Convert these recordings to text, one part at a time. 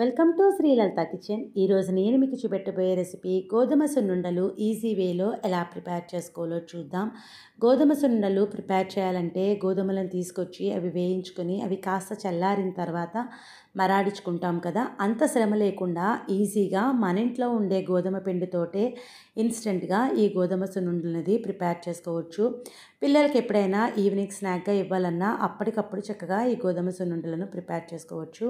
Welcome to Sri Lalitha kitchen ఈరోజు నేను మీకు చూపెట్టబోయే రెసిపీ గోధుమ సున్నుండలు ఈజీ వేలో ఎలా ప్రిపేర్ చేసుకోవాలో చూద్దాం గోధుమ సున్నుండలు ప్రిపేర్ చేయాలంటే గోధుమలను తీసుకొచ్చి అవి వేయించుకొని అవి కాస్త చల్లారిన తర్వాత మరాడించుకుంటాం కదా అంత శ్రమ లేకుండా ఈజీగా మన ఇంట్లో ఉండే గోధుమ పిండితోటే ఇన్స్టెంట్గా ఈ గోధుమ సున్నుండలు అనేది ప్రిపేర్ చేసుకోవచ్చు పిల్లలకి ఎప్పుడైనా ఈవినింగ్ స్నాక్గా ఇవ్వాలన్నా అప్పటికప్పుడు చక్కగా ఈ గోధుమ సున్నుండలను ప్రిపేర్ చేసుకోవచ్చు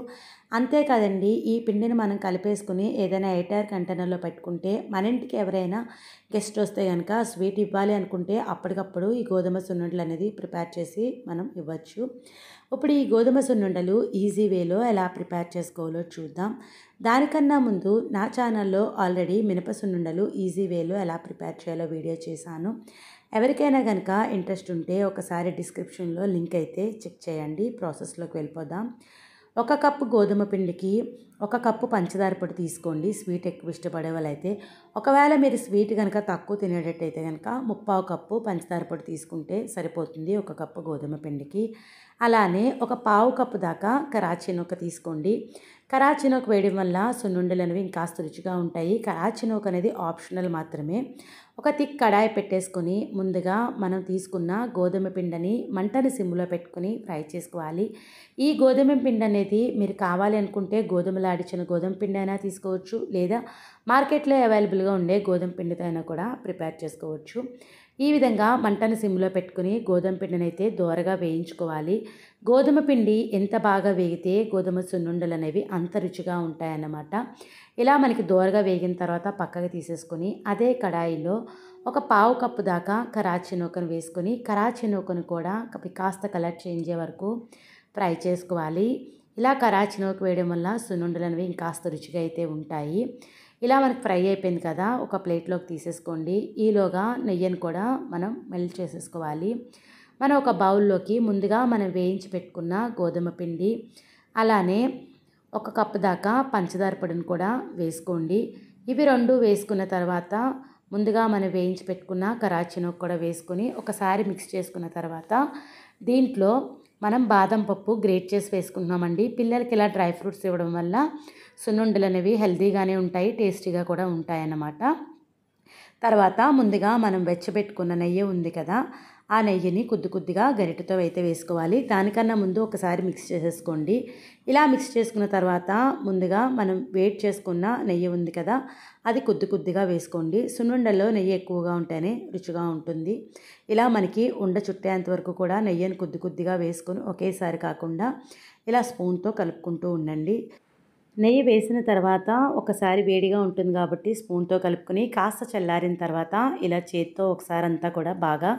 అంతేకాదండి ఈ పిండిని మనం కలిపేసుకుని ఏదైనా ఎయిర్ కంటైనర్లో పెట్టుకుంటే మన ఇంటికి ఎవరైనా గెస్ట్ వస్తే కనుక స్వీట్ ఇవ్వాలి అనుకుంటే అప్పటికప్పుడు ఈ గోధుమ సున్నుండలు అనేది ప్రిపేర్ చేసి మనం ఇవ్వచ్చు ఇప్పుడు ఈ గోధుమ సున్నుండలు ఈజీ వేలో ఎలా ప్రిపేర్ చేసుకోవాలో చూద్దాం దానికన్నా ముందు నా ఛానల్లో ఆల్రెడీ మినప సున్నుండలు ఈజీ వేలో ఎలా ప్రిపేర్ చేయాలో వీడియో చేశాను ఎవరికైనా కనుక ఇంట్రెస్ట్ ఉంటే ఒకసారి డిస్క్రిప్షన్లో లింక్ అయితే చెక్ చేయండి ప్రాసెస్లోకి వెళ్ళిపోదాం ఒక కప్పు గోధుమ పిండికి ఒక కప్పు పంచదార పొడి తీసుకోండి స్వీట్ ఎక్కువ ఇష్టపడే వాళ్ళైతే ఒకవేళ మీరు స్వీట్ కనుక తక్కువ తినేటట్టయితే కనుక ముప్పావు కప్పు పంచదార పొడి తీసుకుంటే సరిపోతుంది ఒక కప్పు గోధుమ పిండికి అలానే ఒక పావు కప్పు దాకా కరాచీ నూక తీసుకోండి కరాచీ నూక వేయడం వల్ల సున్నుండలు అనేవి ఇంకాస్త రుచిగా ఉంటాయి కరాచీ నూక అనేది ఆప్షనల్ మాత్రమే ఒక తిక్ కడాయి పెట్టేసుకొని ముందుగా మనం తీసుకున్న గోధుమ పిండిని మంటని సిమ్లో పెట్టుకుని ఫ్రై చేసుకోవాలి ఈ గోధుమ పిండి అనేది మీరు కావాలి అనుకుంటే గోధుమలాడిచిన గోధుమ పిండి అయినా తీసుకోవచ్చు లేదా మార్కెట్లో అవైలబుల్గా ఉండే గోధుమ పిండితో అయినా కూడా ప్రిపేర్ చేసుకోవచ్చు ఈ విధంగా మంటను సిమ్లో పెట్టుకుని గోధుమ పిండిని అయితే దోరగా వేయించుకోవాలి గోధుమ పిండి ఎంత బాగా వేగితే గోధుమ సున్నుండలు అనేవి అంత రుచిగా ఉంటాయన్నమాట ఇలా మనకి దోరగా వేగిన తర్వాత పక్కకి తీసేసుకొని అదే కడాయిలో ఒక పావు కప్పు దాకా కరాచీ నూకను వేసుకొని కరాచీ నూకను కూడా కాస్త కలర్ చేంజ్ అయ్యే వరకు ఫ్రై చేసుకోవాలి ఇలా కరాచీ నూక వేయడం వల్ల సున్నుండలు అనేవి ఇంకాస్త రుచిగా అయితే ఉంటాయి ఇలా మనకి ఫ్రై అయిపోయింది కదా ఒక ప్లేట్లోకి తీసేసుకోండి ఈలోగా నెయ్యిని కూడా మనం మెల్ట్ చేసేసుకోవాలి మనం ఒక బౌల్లోకి ముందుగా మనం వేయించి పెట్టుకున్న గోధుమ పిండి అలానే ఒక కప్పు దాకా పంచదార పొడిని కూడా వేసుకోండి ఇవి రెండు వేసుకున్న తర్వాత ముందుగా మనం వేయించి పెట్టుకున్న కరాచీను కూడా వేసుకుని ఒకసారి మిక్స్ చేసుకున్న తర్వాత దీంట్లో మనం బాదం పప్పు గ్రేట్ చేసి వేసుకుంటున్నామండి పిల్లలకి ఇలా డ్రై ఫ్రూట్స్ ఇవ్వడం వల్ల సున్నుండలు అనేవి హెల్తీగానే ఉంటాయి టేస్టీగా కూడా ఉంటాయన్నమాట తర్వాత ముందుగా మనం వెచ్చబెట్టుకున్న నెయ్యి ఉంది కదా ఆ నెయ్యిని కొద్ది కొద్దిగా గరిటతో అయితే వేసుకోవాలి దానికన్నా ముందు ఒకసారి మిక్స్ చేసేసుకోండి ఇలా మిక్స్ చేసుకున్న తర్వాత ముందుగా మనం వేట్ చేసుకున్న నెయ్యి ఉంది కదా అది కొద్ది కొద్దిగా వేసుకోండి సున్నుండల్లో నెయ్యి ఎక్కువగా ఉంటేనే రుచిగా ఉంటుంది ఇలా మనకి ఉండ చుట్టేంత వరకు కూడా నెయ్యిని కొద్ది కొద్దిగా వేసుకొని ఒకేసారి కాకుండా ఇలా స్పూన్తో కలుపుకుంటూ ఉండండి నెయ్యి వేసిన తర్వాత ఒకసారి వేడిగా ఉంటుంది కాబట్టి స్పూన్తో కలుపుకొని కాస్త చల్లారిన తర్వాత ఇలా చేతితో ఒకసారి అంతా కూడా బాగా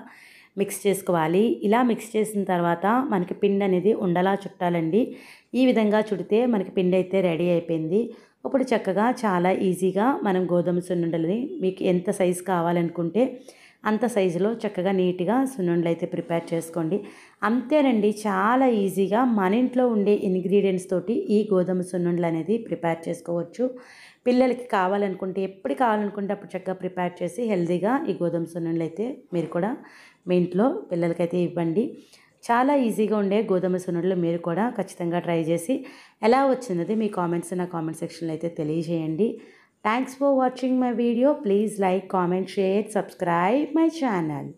మిక్స్ చేసుకోవాలి ఇలా మిక్స్ చేసిన తర్వాత మనకి పిండి అనేది ఉండలా చుట్టాలండి ఈ విధంగా చుడితే మనకి పిండి అయితే రెడీ అయిపోయింది ఇప్పుడు చక్కగా చాలా ఈజీగా మనం గోధుమ సున్నుండలని మీకు ఎంత సైజు కావాలనుకుంటే అంత సైజులో చక్కగా నీట్గా సున్నుండలు అయితే ప్రిపేర్ చేసుకోండి అంతేనండి చాలా ఈజీగా మన ఇంట్లో ఉండే ఇంగ్రీడియంట్స్ తోటి ఈ గోధుమ సున్నుండలు అనేది ప్రిపేర్ చేసుకోవచ్చు పిల్లలకి కావాలనుకుంటే ఎప్పుడు కావాలనుకుంటే అప్పుడు చక్కగా ప్రిపేర్ చేసి హెల్తీగా ఈ గోధుమ సున్నుండలు అయితే మీరు కూడా మీ ఇంట్లో పిల్లలకైతే ఇవ్వండి చాలా ఈజీగా ఉండే గోధుమ సున్నుండలు మీరు కూడా ఖచ్చితంగా ట్రై చేసి ఎలా వచ్చింది మీ కామెంట్స్ నా కామెంట్ సెక్షన్లో అయితే తెలియజేయండి Thanks for watching my video. Please like, comment, share, subscribe my channel.